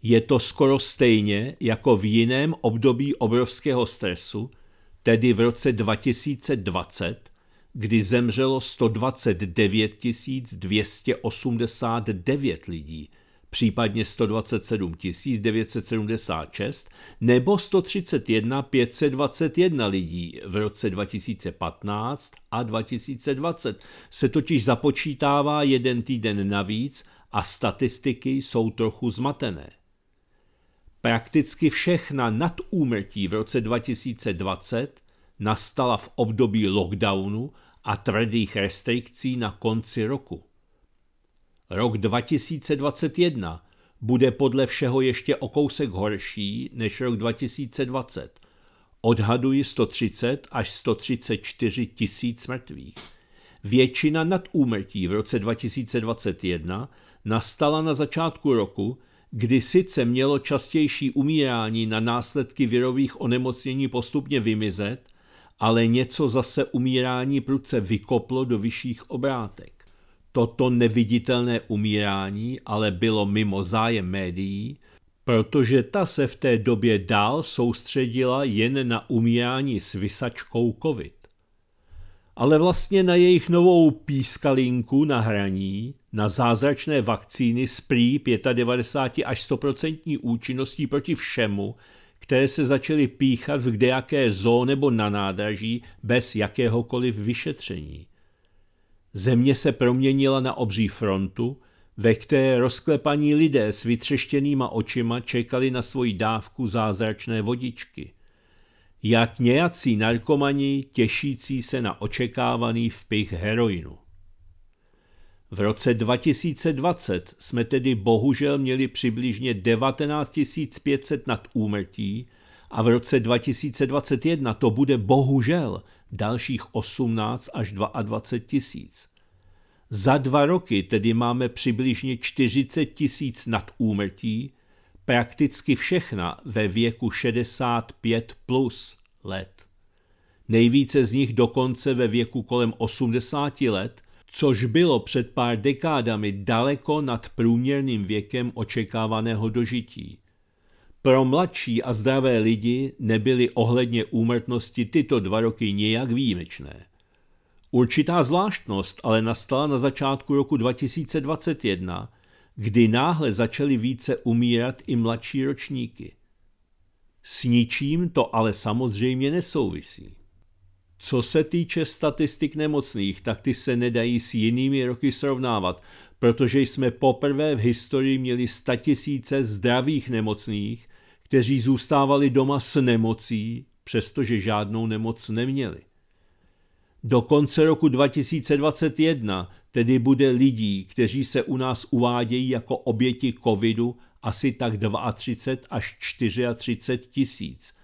Je to skoro stejně jako v jiném období obrovského stresu, tedy v roce 2020, kdy zemřelo 129 289 lidí – případně 127 976 nebo 131 521 lidí v roce 2015 a 2020 se totiž započítává jeden týden navíc a statistiky jsou trochu zmatené. Prakticky všechna nadúmrtí v roce 2020 nastala v období lockdownu a tvrdých restrikcí na konci roku. Rok 2021 bude podle všeho ještě o kousek horší než rok 2020. Odhaduji 130 až 134 tisíc mrtvých. Většina úmrtí v roce 2021 nastala na začátku roku, kdy sice mělo častější umírání na následky virových onemocnění postupně vymizet, ale něco zase umírání prudce vykoplo do vyšších obrátek. Toto neviditelné umírání ale bylo mimo zájem médií, protože ta se v té době dál soustředila jen na umírání s vysačkou COVID. Ale vlastně na jejich novou pískalinku na hraní, na zázračné vakcíny s prý 95 až 100% účinností proti všemu, které se začaly píchat v kdejaké zoo nebo na nádraží bez jakéhokoliv vyšetření. Země se proměnila na obří frontu, ve které rozklepaní lidé s vytřeštěnýma očima čekali na svoji dávku zázračné vodičky. Jak nějací narkomani těšící se na očekávaný vpich heroinu. V roce 2020 jsme tedy bohužel měli přibližně 19 500 nad úmrtí a v roce 2021 to bude bohužel dalších 18 až 22 tisíc. Za dva roky tedy máme přibližně 40 tisíc úmrtí, prakticky všechna ve věku 65 plus let. Nejvíce z nich dokonce ve věku kolem 80 let, což bylo před pár dekádami daleko nad průměrným věkem očekávaného dožití. Pro mladší a zdravé lidi nebyly ohledně úmrtnosti tyto dva roky nijak výjimečné. Určitá zvláštnost ale nastala na začátku roku 2021, kdy náhle začaly více umírat i mladší ročníky. S ničím to ale samozřejmě nesouvisí. Co se týče statistik nemocných, tak ty se nedají s jinými roky srovnávat, protože jsme poprvé v historii měli statisíce zdravých nemocných kteří zůstávali doma s nemocí, přestože žádnou nemoc neměli. Do konce roku 2021 tedy bude lidí, kteří se u nás uvádějí jako oběti covidu, asi tak 32 až 34 tisíc.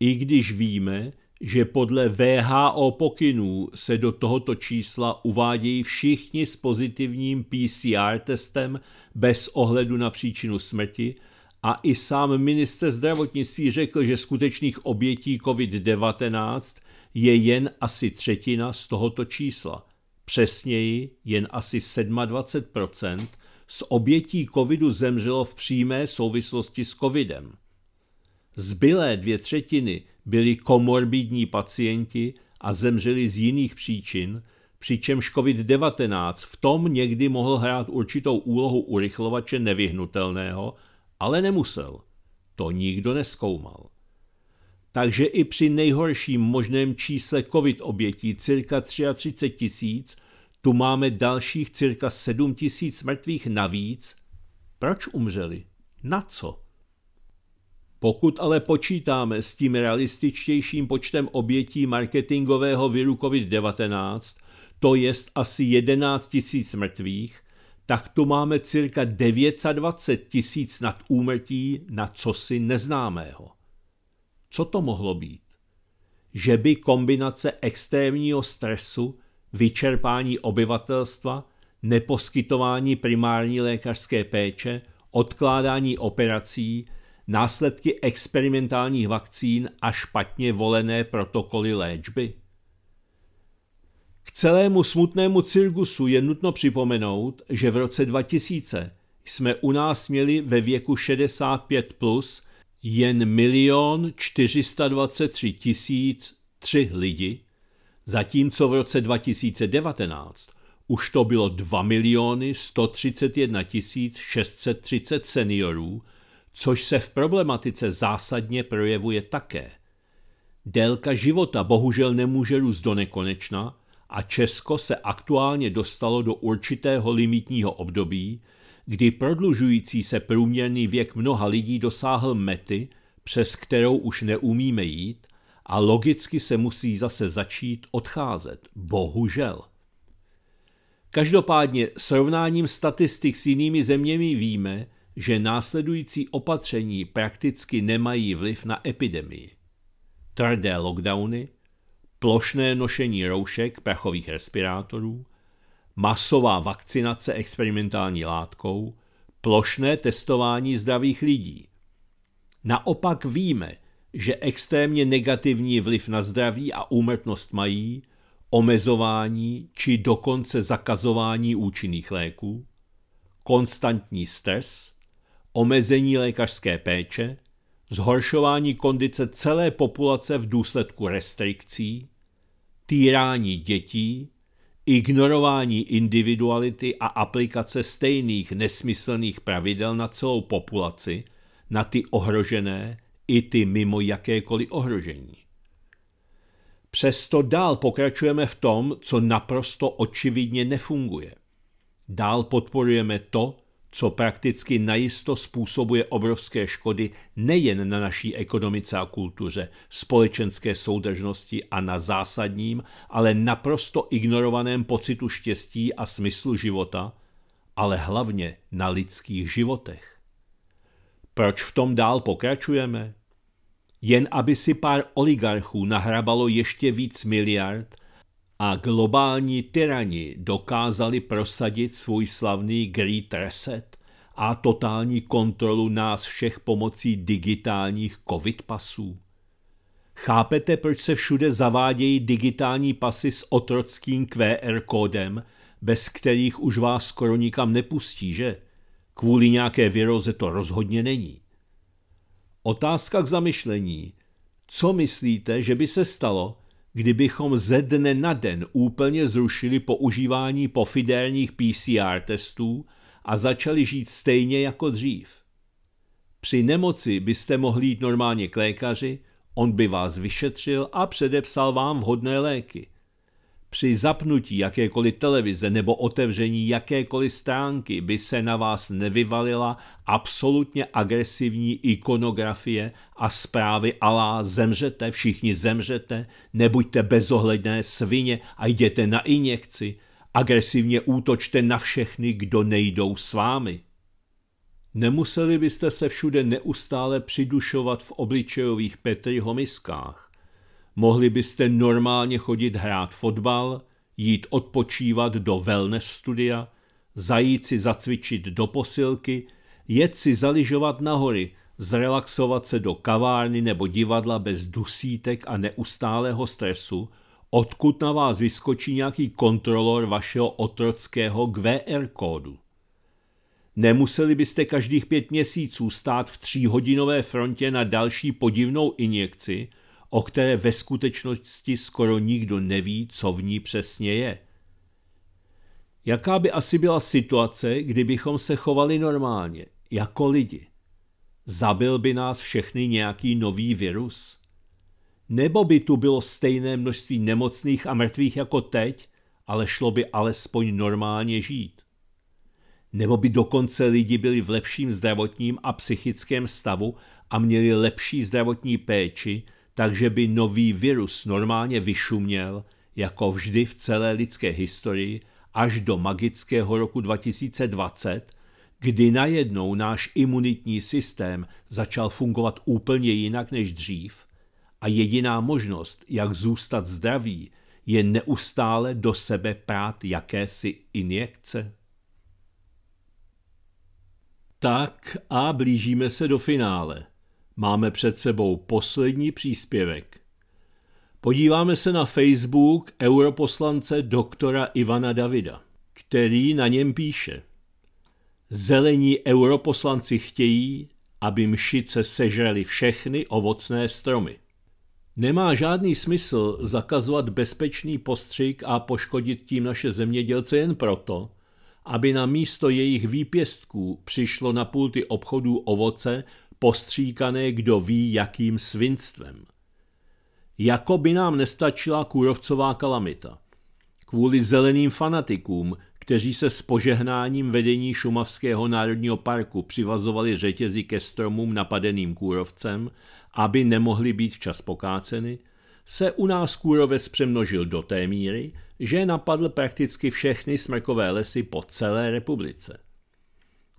I když víme, že podle VHO pokynů se do tohoto čísla uvádějí všichni s pozitivním PCR testem bez ohledu na příčinu smrti, a i sám minister zdravotnictví řekl, že skutečných obětí COVID-19 je jen asi třetina z tohoto čísla. Přesněji jen asi 27% z obětí covidu zemřelo v přímé souvislosti s covidem. Zbylé dvě třetiny byli komorbidní pacienti a zemřeli z jiných příčin, přičemž COVID-19 v tom někdy mohl hrát určitou úlohu urychlovače nevyhnutelného – ale nemusel. To nikdo neskoumal. Takže i při nejhorším možném čísle covid obětí cirka 33 tisíc, tu máme dalších cirka 7 tisíc mrtvých navíc. Proč umřeli? Na co? Pokud ale počítáme s tím realističtějším počtem obětí marketingového viru COVID-19, to jest asi 11 tisíc mrtvých, tak tu máme cirka 920 tisíc nad úmrtí na cosi neznámého. Co to mohlo být? Že by kombinace extrémního stresu, vyčerpání obyvatelstva, neposkytování primární lékařské péče, odkládání operací, následky experimentálních vakcín a špatně volené protokoly léčby? K celému smutnému cirkusu je nutno připomenout, že v roce 2000 jsme u nás měli ve věku 65 plus jen milion 423 tisíc tři lidi, zatímco v roce 2019 už to bylo 2 miliony 131 tisíc 630 seniorů, což se v problematice zásadně projevuje také. Délka života bohužel nemůže růst do nekonečna, a Česko se aktuálně dostalo do určitého limitního období, kdy prodlužující se průměrný věk mnoha lidí dosáhl mety, přes kterou už neumíme jít a logicky se musí zase začít odcházet. Bohužel. Každopádně srovnáním statistik s jinými zeměmi víme, že následující opatření prakticky nemají vliv na epidemii. Tvrdé lockdowny, plošné nošení roušek, prachových respirátorů, masová vakcinace experimentální látkou, plošné testování zdravých lidí. Naopak víme, že extrémně negativní vliv na zdraví a úmrtnost mají omezování či dokonce zakazování účinných léků, konstantní stres, omezení lékařské péče, zhoršování kondice celé populace v důsledku restrikcí, týrání dětí, ignorování individuality a aplikace stejných nesmyslných pravidel na celou populaci, na ty ohrožené i ty mimo jakékoliv ohrožení. Přesto dál pokračujeme v tom, co naprosto očividně nefunguje. Dál podporujeme to, co prakticky najisto způsobuje obrovské škody nejen na naší ekonomice a kultuře, společenské soudržnosti a na zásadním, ale naprosto ignorovaném pocitu štěstí a smyslu života, ale hlavně na lidských životech. Proč v tom dál pokračujeme? Jen aby si pár oligarchů nahrabalo ještě víc miliard a globální tyrani dokázali prosadit svůj slavný Great Reset a totální kontrolu nás všech pomocí digitálních covid pasů? Chápete, proč se všude zavádějí digitální pasy s otrockým QR kódem, bez kterých už vás skoro nikam nepustí, že? Kvůli nějaké vyroze to rozhodně není. Otázka k zamyšlení. Co myslíte, že by se stalo, kdybychom ze dne na den úplně zrušili používání pofidelních PCR testů a začali žít stejně jako dřív. Při nemoci byste mohli jít normálně k lékaři, on by vás vyšetřil a předepsal vám vhodné léky. Při zapnutí jakékoliv televize nebo otevření jakékoliv stránky by se na vás nevyvalila absolutně agresivní ikonografie a zprávy alá zemřete, všichni zemřete, nebuďte bezohledné svině a jděte na injekci, agresivně útočte na všechny, kdo nejdou s vámi. Nemuseli byste se všude neustále přidušovat v obličejových Petriho miskách. Mohli byste normálně chodit hrát fotbal, jít odpočívat do wellness studia, zajít si zacvičit do posilky, jet si zaližovat na hory, zrelaxovat se do kavárny nebo divadla bez dusítek a neustálého stresu, odkud na vás vyskočí nějaký kontrolor vašeho otrockého QR kódu. Nemuseli byste každých pět měsíců stát v tříhodinové frontě na další podivnou injekci, o které ve skutečnosti skoro nikdo neví, co v ní přesně je. Jaká by asi byla situace, kdybychom se chovali normálně, jako lidi? Zabil by nás všechny nějaký nový virus? Nebo by tu bylo stejné množství nemocných a mrtvých jako teď, ale šlo by alespoň normálně žít? Nebo by dokonce lidi byli v lepším zdravotním a psychickém stavu a měli lepší zdravotní péči, takže by nový virus normálně vyšuměl, jako vždy v celé lidské historii, až do magického roku 2020, kdy najednou náš imunitní systém začal fungovat úplně jinak než dřív a jediná možnost, jak zůstat zdravý, je neustále do sebe prát jakési injekce. Tak a blížíme se do finále. Máme před sebou poslední příspěvek. Podíváme se na Facebook europoslance doktora Ivana Davida, který na něm píše Zelení europoslanci chtějí, aby mšice sežrali všechny ovocné stromy. Nemá žádný smysl zakazovat bezpečný postřik a poškodit tím naše zemědělce jen proto, aby na místo jejich výpěstků přišlo na pulty obchodů ovoce postříkané kdo ví jakým svinstvem. Jako by nám nestačila kůrovcová kalamita. Kvůli zeleným fanatikům, kteří se s požehnáním vedení Šumavského národního parku přivazovali řetězy ke stromům napadeným kůrovcem, aby nemohli být včas pokáceny, se u nás kůrovec přemnožil do té míry, že napadl prakticky všechny smrkové lesy po celé republice.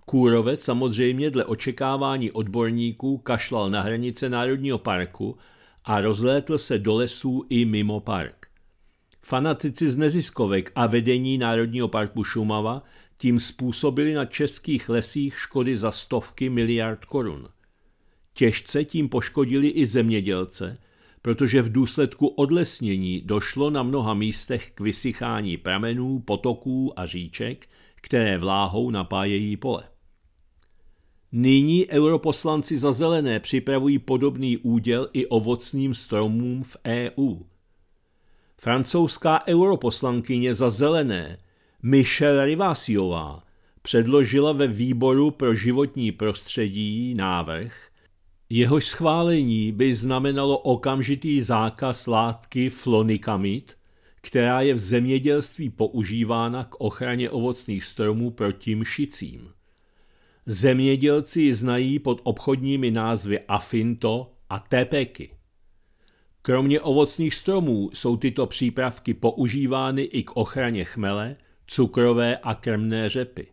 Kůrovec samozřejmě dle očekávání odborníků kašlal na hranice Národního parku a rozlétl se do lesů i mimo park. Fanatici z neziskovek a vedení Národního parku Šumava tím způsobili na českých lesích škody za stovky miliard korun. Těžce tím poškodili i zemědělce, protože v důsledku odlesnění došlo na mnoha místech k vysychání pramenů, potoků a říček, které vláhou napájejí pole. Nyní europoslanci za zelené připravují podobný úděl i ovocným stromům v EU. Francouzská europoslankyně za zelené Michelle Rivasiová předložila ve výboru pro životní prostředí návrh, jehož schválení by znamenalo okamžitý zákaz látky flonikamid, která je v zemědělství používána k ochraně ovocných stromů proti mšicím zemědělci znají pod obchodními názvy afinto a tepeky. Kromě ovocných stromů jsou tyto přípravky používány i k ochraně chmele, cukrové a krmné řepy.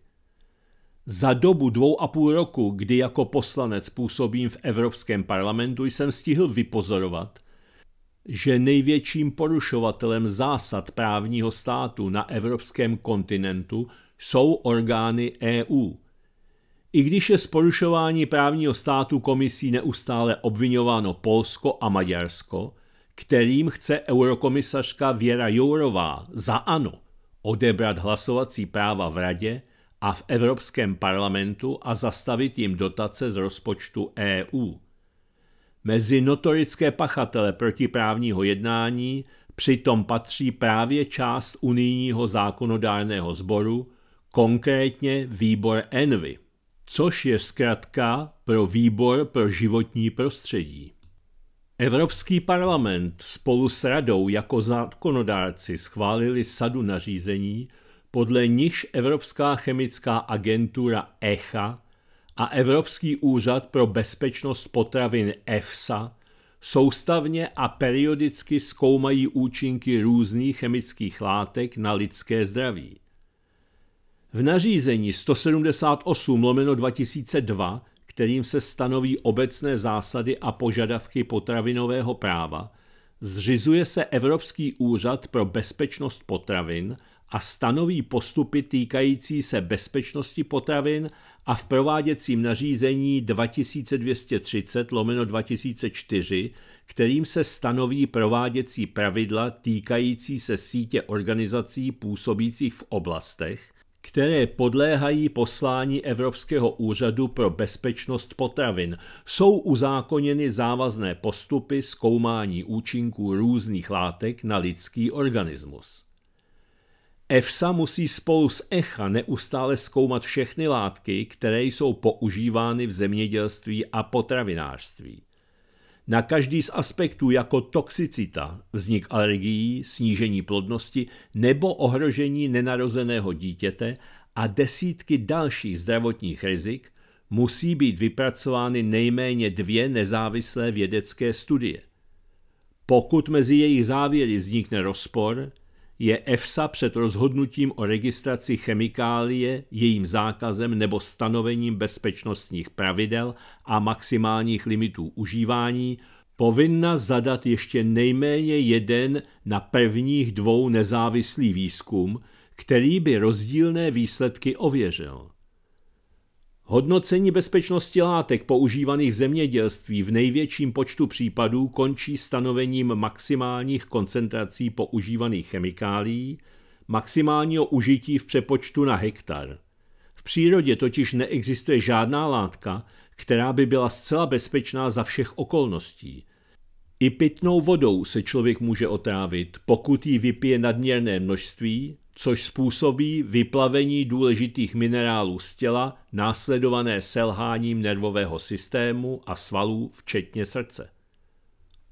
Za dobu dvou a půl roku, kdy jako poslanec působím v Evropském parlamentu, jsem stihl vypozorovat, že největším porušovatelem zásad právního státu na evropském kontinentu jsou orgány EU – i když je z porušování právního státu komisí neustále obvinováno Polsko a Maďarsko, kterým chce eurokomisařka Věra Jourová za ANO odebrat hlasovací práva v Radě a v Evropském parlamentu a zastavit jim dotace z rozpočtu EU. Mezi notorické pachatele protiprávního jednání přitom patří právě část unijního zákonodárného sboru, konkrétně výbor Envy – což je zkrátka pro Výbor pro životní prostředí. Evropský parlament spolu s radou jako zákonodárci schválili sadu nařízení, podle nichž Evropská chemická agentura ECHA a Evropský úřad pro bezpečnost potravin EFSA soustavně a periodicky zkoumají účinky různých chemických látek na lidské zdraví. V nařízení 178 lomeno 2002, kterým se stanoví obecné zásady a požadavky potravinového práva, zřizuje se Evropský úřad pro bezpečnost potravin a stanoví postupy týkající se bezpečnosti potravin a v prováděcím nařízení 2230 lomeno 2004, kterým se stanoví prováděcí pravidla týkající se sítě organizací působících v oblastech, které podléhají poslání Evropského úřadu pro bezpečnost potravin. Jsou uzákoněny závazné postupy zkoumání účinků různých látek na lidský organismus. EFSA musí spolu s ECHA neustále zkoumat všechny látky, které jsou používány v zemědělství a potravinářství. Na každý z aspektů jako toxicita, vznik alergií, snížení plodnosti nebo ohrožení nenarozeného dítěte a desítky dalších zdravotních rizik musí být vypracovány nejméně dvě nezávislé vědecké studie. Pokud mezi jejich závěry vznikne rozpor, je EFSA před rozhodnutím o registraci chemikálie, jejím zákazem nebo stanovením bezpečnostních pravidel a maximálních limitů užívání povinna zadat ještě nejméně jeden na prvních dvou nezávislý výzkum, který by rozdílné výsledky ověřil. Hodnocení bezpečnosti látek používaných v zemědělství v největším počtu případů končí stanovením maximálních koncentrací používaných chemikálií, maximálního užití v přepočtu na hektar. V přírodě totiž neexistuje žádná látka, která by byla zcela bezpečná za všech okolností. I pitnou vodou se člověk může otrávit, pokud ji vypije nadměrné množství, což způsobí vyplavení důležitých minerálů z těla, následované selháním nervového systému a svalů, včetně srdce.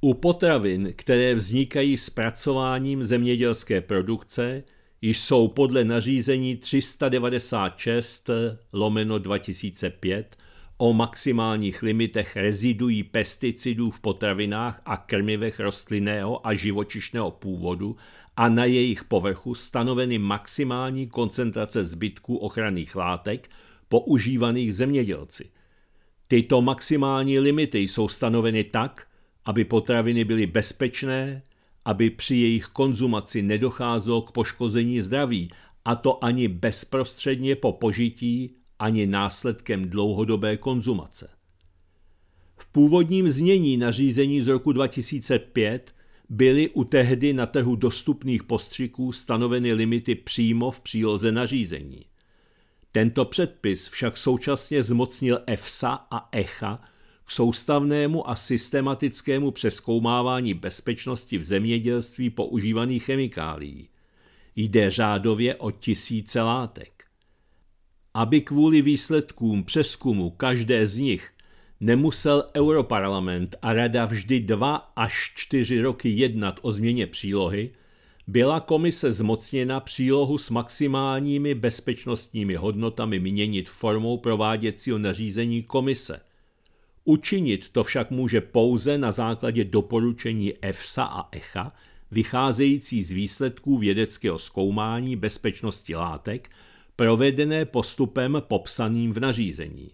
U potravin, které vznikají zpracováním zemědělské produkce, již jsou podle nařízení 396 lomeno 2005 o maximálních limitech reziduí pesticidů v potravinách a krmivech rostlinného a živočišného původu a na jejich povrchu stanoveny maximální koncentrace zbytků ochranných látek používaných zemědělci. Tyto maximální limity jsou stanoveny tak, aby potraviny byly bezpečné, aby při jejich konzumaci nedocházelo k poškození zdraví, a to ani bezprostředně po požití ani následkem dlouhodobé konzumace. V původním znění nařízení z roku 2005 byly u tehdy na trhu dostupných postřiků stanoveny limity přímo v příloze nařízení. Tento předpis však současně zmocnil EFSA a ECHA k soustavnému a systematickému přeskoumávání bezpečnosti v zemědělství používaných chemikálií. Jde řádově o tisíce látek aby kvůli výsledkům přeskumu každé z nich nemusel Europarlament a Rada vždy dva až čtyři roky jednat o změně přílohy, byla komise zmocněna přílohu s maximálními bezpečnostními hodnotami měnit formou prováděcího nařízení komise. Učinit to však může pouze na základě doporučení EFSA a ECHA, vycházející z výsledků vědeckého zkoumání bezpečnosti látek provedené postupem popsaným v nařízení.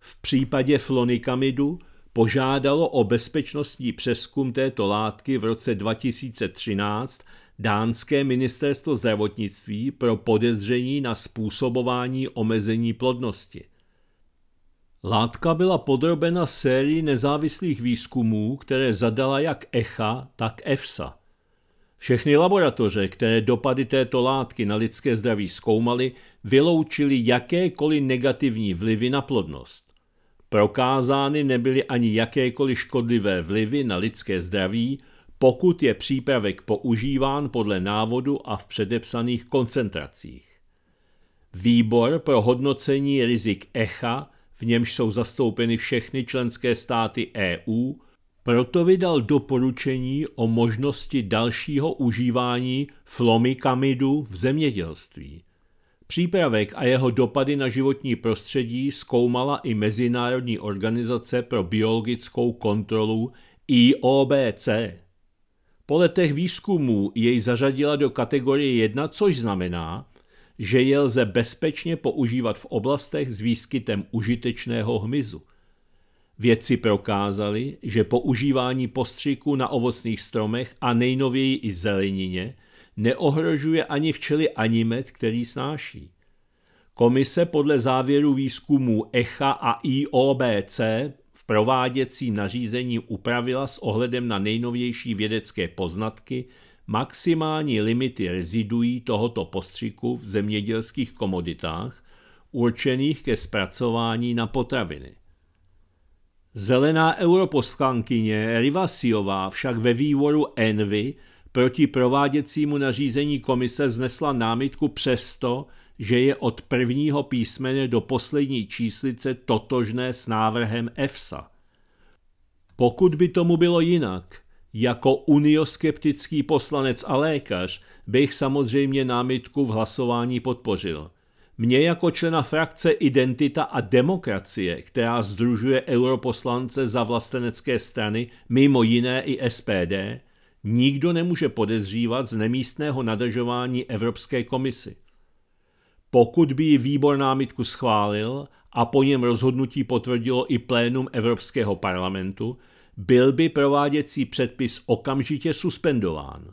V případě flonikamidu požádalo o bezpečnostní přeskum této látky v roce 2013 dánské ministerstvo zdravotnictví pro podezření na způsobování omezení plodnosti. Látka byla podrobena sérii nezávislých výzkumů, které zadala jak ECHA, tak EFSA. Všechny laboratoře, které dopady této látky na lidské zdraví zkoumaly, vyloučily jakékoliv negativní vlivy na plodnost. Prokázány nebyly ani jakékoliv škodlivé vlivy na lidské zdraví, pokud je přípravek používán podle návodu a v předepsaných koncentracích. Výbor pro hodnocení rizik ECHA, v němž jsou zastoupeny všechny členské státy EU, proto vydal doporučení o možnosti dalšího užívání flomikamidu v zemědělství. Přípravek a jeho dopady na životní prostředí zkoumala i Mezinárodní organizace pro biologickou kontrolu IOBC. Po letech výzkumů jej zařadila do kategorie 1, což znamená, že je lze bezpečně používat v oblastech s výskytem užitečného hmyzu. Vědci prokázali, že používání postřiku na ovocných stromech a nejnověji i zelenině neohrožuje ani včely, ani med, který snáší. Komise podle závěru výzkumů ECHA a IOBC v prováděcím nařízení upravila s ohledem na nejnovější vědecké poznatky maximální limity reziduí tohoto postřiku v zemědělských komoditách určených ke zpracování na potraviny. Zelená europoslankyně Rivasiová však ve vývoru Envy proti prováděcímu nařízení komise vznesla námitku přesto, že je od prvního písmene do poslední číslice totožné s návrhem EFSA. Pokud by tomu bylo jinak, jako unioskeptický poslanec a lékař bych samozřejmě námitku v hlasování podpořil – mně jako člena frakce Identita a demokracie, která združuje europoslance za vlastenecké strany, mimo jiné i SPD, nikdo nemůže podezřívat z nemístného nadržování Evropské komisy. Pokud by ji výbor námitku schválil a po něm rozhodnutí potvrdilo i plénum Evropského parlamentu, byl by prováděcí předpis okamžitě suspendován –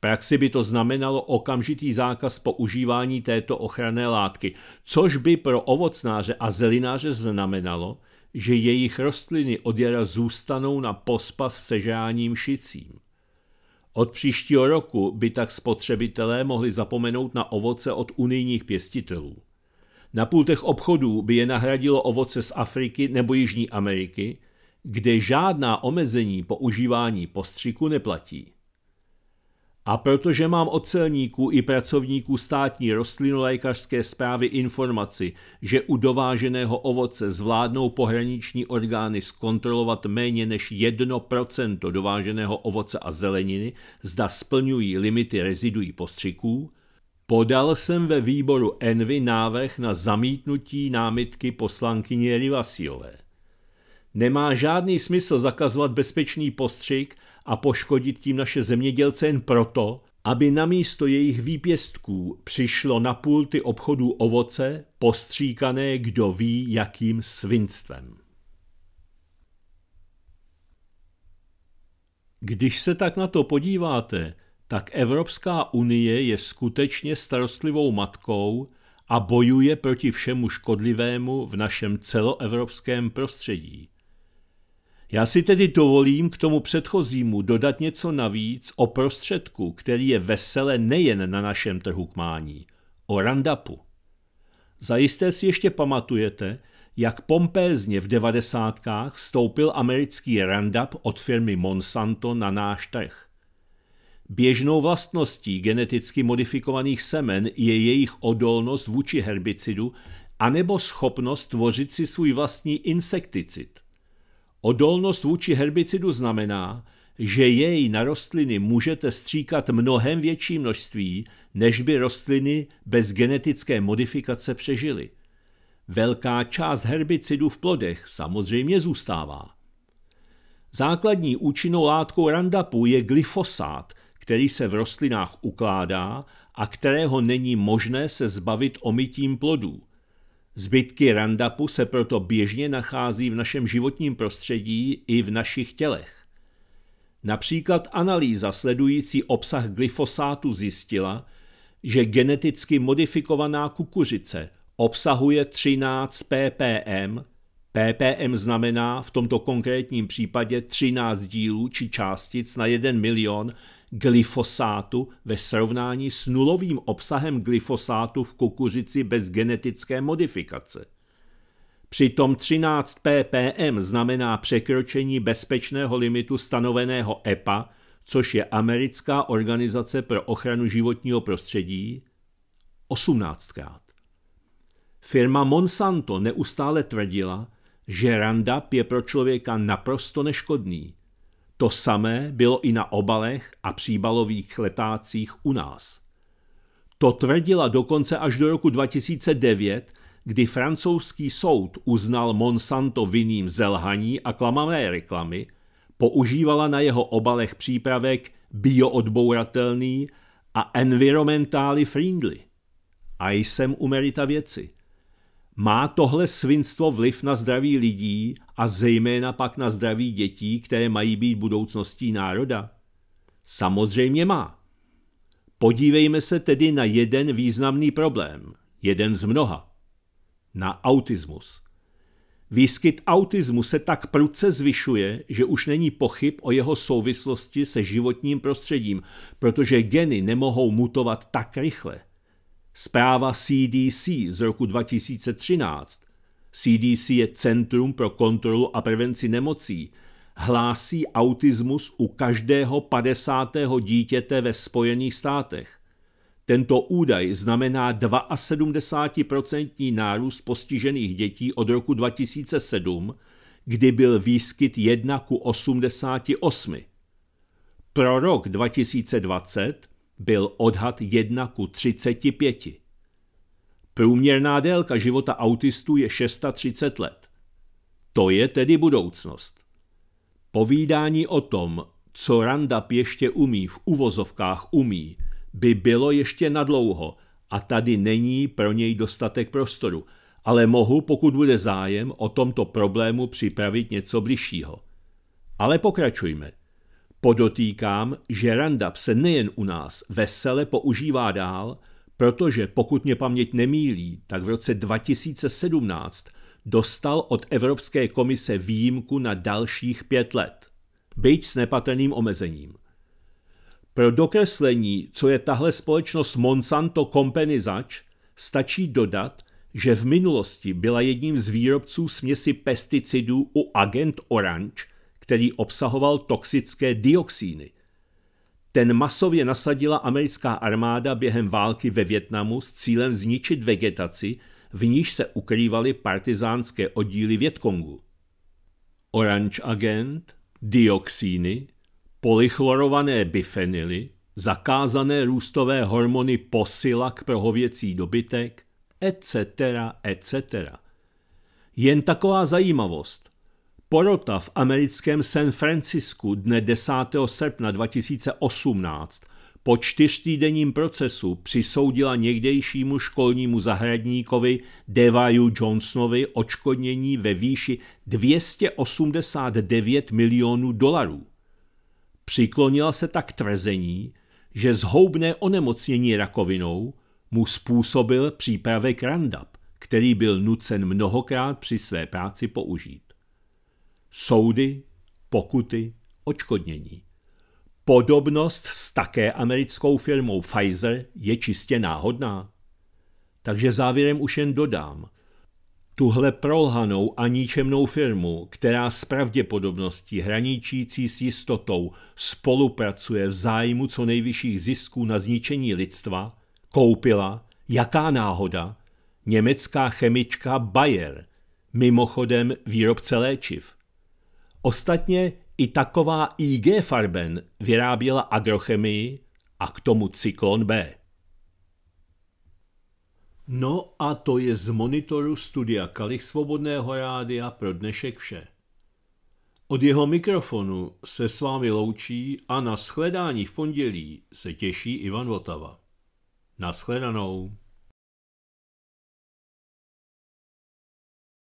praxi by to znamenalo okamžitý zákaz používání této ochranné látky, což by pro ovocnáře a zelináře znamenalo, že jejich rostliny od jara zůstanou na pospas sežáním šicím. Od příštího roku by tak spotřebitelé mohli zapomenout na ovoce od unijních pěstitelů. Na půltech obchodů by je nahradilo ovoce z Afriky nebo Jižní Ameriky, kde žádná omezení používání postřiku neplatí. A protože mám od celníků i pracovníků státní rostlinolékařské zprávy informaci, že u dováženého ovoce zvládnou pohraniční orgány zkontrolovat méně než 1% dováženého ovoce a zeleniny, zda splňují limity rezidují postřiků, podal jsem ve výboru Envy návrh na zamítnutí námitky poslankyně Rivasiové. Nemá žádný smysl zakazovat bezpečný postřik – a poškodit tím naše zemědělce jen proto, aby na místo jejich výpěstků přišlo na pulty obchodů ovoce postříkané kdo ví jakým svinstvem. Když se tak na to podíváte, tak Evropská unie je skutečně starostlivou matkou a bojuje proti všemu škodlivému v našem celoevropském prostředí – já si tedy dovolím k tomu předchozímu dodat něco navíc o prostředku, který je vesele nejen na našem trhu mání, o randapu. Zajisté si ještě pamatujete, jak pompézně v devadesátkách vstoupil americký randap od firmy Monsanto na náš trh. Běžnou vlastností geneticky modifikovaných semen je jejich odolnost vůči herbicidu anebo schopnost tvořit si svůj vlastní insekticid – Odolnost vůči herbicidu znamená, že jej na rostliny můžete stříkat mnohem větší množství, než by rostliny bez genetické modifikace přežily. Velká část herbicidů v plodech samozřejmě zůstává. Základní účinnou látkou randapu je glyfosát, který se v rostlinách ukládá a kterého není možné se zbavit omytím plodů. Zbytky randapu se proto běžně nachází v našem životním prostředí i v našich tělech. Například analýza sledující obsah glyfosátu zjistila, že geneticky modifikovaná kukuřice obsahuje 13 ppm, ppm znamená v tomto konkrétním případě 13 dílů či částic na 1 milion glyfosátu ve srovnání s nulovým obsahem glyfosátu v kukuřici bez genetické modifikace. Přitom 13 ppm znamená překročení bezpečného limitu stanoveného EPA, což je Americká organizace pro ochranu životního prostředí, 18krát. Firma Monsanto neustále tvrdila, že Roundup je pro člověka naprosto neškodný, to samé bylo i na obalech a příbalových letácích u nás. To tvrdila dokonce až do roku 2009, kdy francouzský soud uznal Monsanto vinným zelhaní a klamavé reklamy, používala na jeho obalech přípravek bioodbouratelný a environmentally friendly. A jsem umerita věci. Má tohle svinstvo vliv na zdraví lidí a zejména pak na zdraví dětí, které mají být budoucností národa? Samozřejmě má. Podívejme se tedy na jeden významný problém, jeden z mnoha. Na autismus. Výskyt autismu se tak prudce zvyšuje, že už není pochyb o jeho souvislosti se životním prostředím, protože geny nemohou mutovat tak rychle. Zpráva CDC z roku 2013, CDC je Centrum pro kontrolu a prevenci nemocí, hlásí autismus u každého 50. dítěte ve Spojených státech. Tento údaj znamená 72% nárůst postižených dětí od roku 2007, kdy byl výskyt 1 ku 88. Pro rok 2020 byl odhad 1 ku 35. Průměrná délka života autistů je 630 let. To je tedy budoucnost. Povídání o tom, co Randa ještě umí v uvozovkách umí, by bylo ještě nadlouho a tady není pro něj dostatek prostoru, ale mohu, pokud bude zájem, o tomto problému připravit něco bližšího. Ale pokračujme. Podotýkám, že Randap se nejen u nás vesele používá dál, protože pokud mě paměť nemílí, tak v roce 2017 dostal od Evropské komise výjimku na dalších pět let, byť s nepatrným omezením. Pro dokreslení, co je tahle společnost Monsanto Company zač, stačí dodat, že v minulosti byla jedním z výrobců směsi pesticidů u Agent Orange – který obsahoval toxické dioxíny. Ten masově nasadila americká armáda během války ve Větnamu s cílem zničit vegetaci, v níž se ukrývaly partizánské oddíly Větkongu. Orange agent, dioxíny, polychlorované bifenily, zakázané růstové hormony posilak pro hověcí dobytek, etc., etc. Jen taková zajímavost. Porota v americkém San Francisku dne 10. srpna 2018 po čtyřtýdenním procesu přisoudila někdejšímu školnímu zahradníkovi Devaju Johnsonovi očkodnění ve výši 289 milionů dolarů. Přiklonila se tak tvrzení, že zhoubné onemocnění rakovinou mu způsobil přípravek Roundup, který byl nucen mnohokrát při své práci použít soudy, pokuty, očkodnění. Podobnost s také americkou firmou Pfizer je čistě náhodná. Takže závěrem už jen dodám. Tuhle prolhanou a ničemnou firmu, která s pravděpodobností hraničící s jistotou spolupracuje v zájmu co nejvyšších zisků na zničení lidstva, koupila, jaká náhoda, německá chemička Bayer, mimochodem výrobce léčiv. Ostatně i taková IG Farben vyráběla agrochemii a k tomu cyklon B. No a to je z monitoru studia Kalich Svobodného rádia pro dnešek vše. Od jeho mikrofonu se s vámi loučí a na shledání v pondělí se těší Ivan Votava. Naschledanou.